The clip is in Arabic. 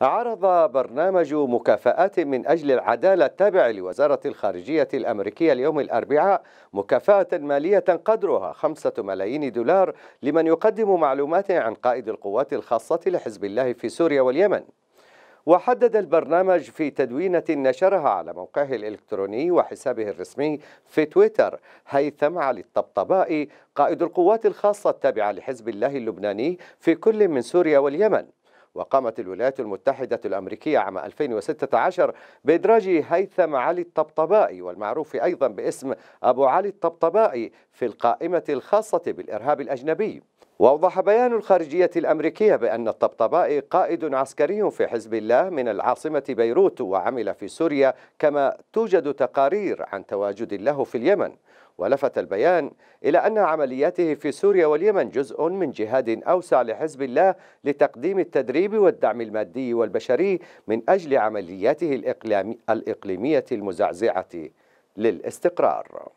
عرض برنامج مكافآت من أجل العدالة التابع لوزارة الخارجية الأمريكية اليوم الأربعاء مكافأة مالية قدرها خمسة ملايين دولار لمن يقدم معلومات عن قائد القوات الخاصة لحزب الله في سوريا واليمن وحدد البرنامج في تدوينة نشرها على موقعه الإلكتروني وحسابه الرسمي في تويتر هيثم علي الطبطبائي قائد القوات الخاصة التابعة لحزب الله اللبناني في كل من سوريا واليمن وقامت الولايات المتحدة الأمريكية عام 2016 بإدراج هيثم علي الطبطبائي والمعروف أيضا باسم أبو علي الطبطبائي في القائمة الخاصة بالإرهاب الأجنبي وأوضح بيان الخارجية الأمريكية بأن الطبطبائي قائد عسكري في حزب الله من العاصمة بيروت وعمل في سوريا كما توجد تقارير عن تواجد له في اليمن ولفت البيان إلى أن عملياته في سوريا واليمن جزء من جهاد أوسع لحزب الله لتقديم التدريب والدعم المادي والبشري من أجل عملياته الإقليمية المزعزعة للاستقرار